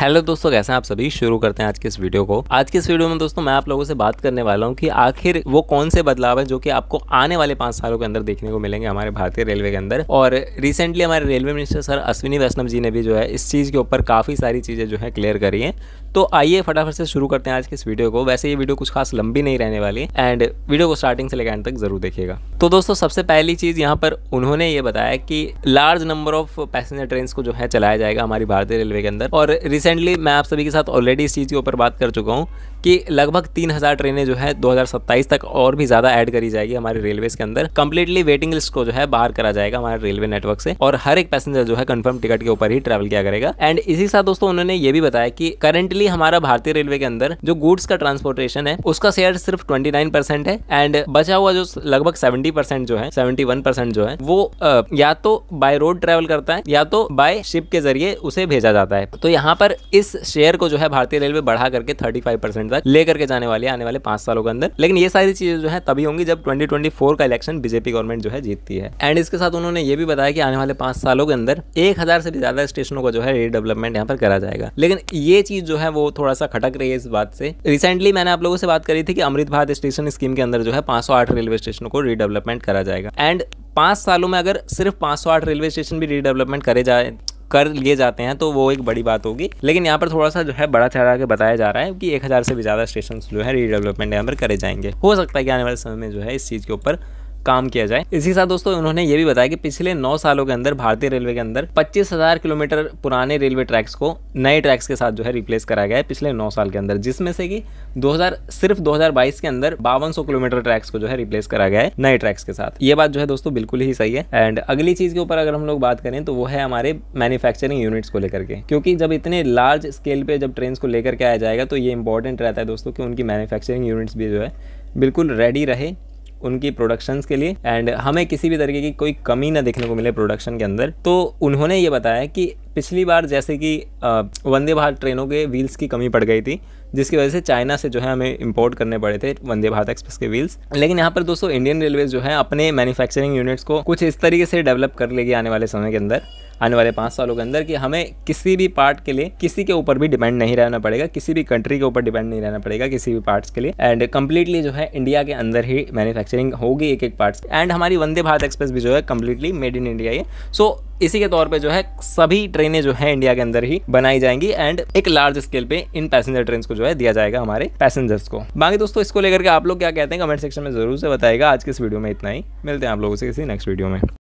hello दोस्तों कैसे हैं आप सभी शुरू करते हैं आज के इस वीडियो को आज के इस वीडियो में दोस्तों मैं आप लोगों से बात करने वाला हूं कि आखिर वो कौन से बदलाव है जो कि आपको आने वाले पांच सालों के अंदर देखने को मिलेंगे हमारे भारतीय रेलवे के अंदर और रिसेंटली हमारे railway minister sir Ashwini Vaishnaw ji ने भी जो है इस चीज़ के ऊपर काफ़ी सारी चीज़ें जो है क्लियर करी है तो आइए फटाफट से शुरू करते हैं आज के इस वीडियो को वैसे ये वीडियो कुछ खास लंबी नहीं रहने वाली एंड वीडियो को स्टार्टिंग से लेकर एंड तक जरूर देखिएगा तो दोस्तों सबसे पहली चीज़ यहाँ पर उन्होंने ये बताया कि large number of passenger train को जो है चलाया जाएगा हमारी भारतीय रेलवे के अंदर और रिसेंटली मैं आप सभी के साथ ऑलरेडी इस चीज़ के ऊपर बात कर चुका हूँ कि लगभग तीन हज़ार ट्रेनें जो है 2027 तक और भी ज़्यादा ऐड करी जाएगी हमारे रेलवेज के अंदर कंप्लीटली वेटिंग लिस्ट को जो है बाहर करा जाएगा हमारे रेलवे नेटवर्क से और हर एक पैसेंजर जो है कंफर्म टिकट के ऊपर ही ट्रैवल किया करेगा एंड इसी साथ दोस्तों उन्होंने ये भी बताया कि करेंटली बेसिकली हमारा भारतीय रेलवे के अंदर जो गुड्स का ट्रांसपोर्टेशन है उसका शेयर सिर्फ ट्वेंटी है एंड बचा हुआ जो लगभग सेवेंटी जो है सेवेंटी जो है वो या तो बाय रोड ट्रेवल करता है या तो बाय शिप के जरिए उसे भेजा जाता है तो यहाँ पर इस शेयर को जो है भारतीय रेलवे बढ़ा करके थर्टी फाइव परसेंट तक लेकर के जाने वाली आने वाले पांच सालों के अंदर लेकिन ये सारी चीजें जो है तभी होंगी जब ट्वेंटी ट्वेंटी फोर का इलेक्शन बीजेपी गवर्नमेंट जो है जीतती है एंड इसके साथ उन्होंने ये भी बताया कि आने वाले पांच सालों के अंदर एक हजार से भी ज्यादा स्टेशनों का जो है रीडेवलपमेंट यहाँ पर करा जाएगा लेकिन ये चीज जो है है वो थोड़ा सा खटक रही है इस बात से रिसेंटली मैंने आप लोगों से बात करी थी कि अमृत भारत स्टेशन स्कीम के अंदर जो है पांच रेलवे स्टेशनों को रीडेवलपमेंट करा जाएगा एंड पांच सालों में अगर सिर्फ पांच रेलवे स्टेशन भी रीडेवलपमेंट करे जाए कर लिए जाते हैं तो वो एक बड़ी बात होगी लेकिन यहाँ पर थोड़ा सा जो है बड़ा चढ़ा के बताया जा रहा है कि एक हज़ार से भी ज़्यादा स्टेशन जो है रीडेवलपमेंट यहाँ पर करे जाएंगे हो सकता है कि आने वाले समय में जो है इस चीज़ के ऊपर काम किया जाए इसी साथ दोस्तों उन्होंने ये भी बताया कि पिछले नौ सालों के अंदर भारतीय रेलवे के अंदर पच्चीस किलोमीटर पुराने रेलवे ट्रैक्स को नए ट्रैक्स के साथ जो है रिप्लेस कराया गया है पिछले नौ साल के अंदर जिसमें से कि 2000 सिर्फ 2022 के अंदर बावन किलोमीटर ट्रैक्स को जो है रिप्लेस करा गया है नए ट्रैक्स के साथ ये बात जो है दोस्तों बिल्कुल ही सही है एंड अगली चीज के ऊपर अगर हम लोग बात करें तो वो है हमारे मैन्युफैक्चरिंग यूनिट्स को लेकर के क्योंकि जब इतने लार्ज स्केल पे जब ट्रेन को लेकर के आया जाएगा तो ये इंपॉर्टेंट रहता है दोस्तों की उनकी मैन्युफैक्चरिंग यूनिट्स भी जो है बिल्कुल रेडी रहे उनकी प्रोडक्शंस के लिए एंड हमें किसी भी तरीके की कोई कमी ना देखने को मिले प्रोडक्शन के अंदर तो उन्होंने ये बताया कि पिछली बार जैसे कि वंदे भारत ट्रेनों के व्हील्स की कमी पड़ गई थी जिसकी वजह से चाइना से जो है हमें इंपोर्ट करने पड़े थे वंदे भारत एक्सप्रेस के व्हील्स लेकिन यहाँ पर दोस्तों इंडियन रेलवेज जो है अपने मैन्युफैक्चरिंग यूनिट्स को कुछ इस तरीके से डेवलप कर लेगी आने वाले समय के अंदर आने वाले पाँच सालों के अंदर कि हमें किसी भी पार्ट के लिए किसी के ऊपर भी डिपेंड नहीं रहना पड़ेगा किसी भी कंट्री के ऊपर डिपेंड नहीं रहना पड़ेगा किसी भी पार्ट्स के लिए एंड कम्प्लीटली जो है इंडिया के अंदर ही मैन्युफैक्चरिंग होगी एक एक पार्ट्स एंड हमारी वंदे भारत एक्सप्रेस भी जो है कम्प्लीटली मेड इन इंडिया ये सो इसी के तौर पे जो है सभी ट्रेनें जो है इंडिया के अंदर ही बनाई जाएंगी एंड एक लार्ज स्केल पे इन पैसेंजर ट्रेन को जो है दिया जाएगा हमारे पैसेंजर्स को बाकी दोस्तों इसको लेकर के आप लोग क्या कहते हैं कमेंट सेक्शन में जरूर से बताएगा आज के इस वीडियो में इतना ही मिलते हैं आप लोगों से किसी नेक्स्ट वीडियो में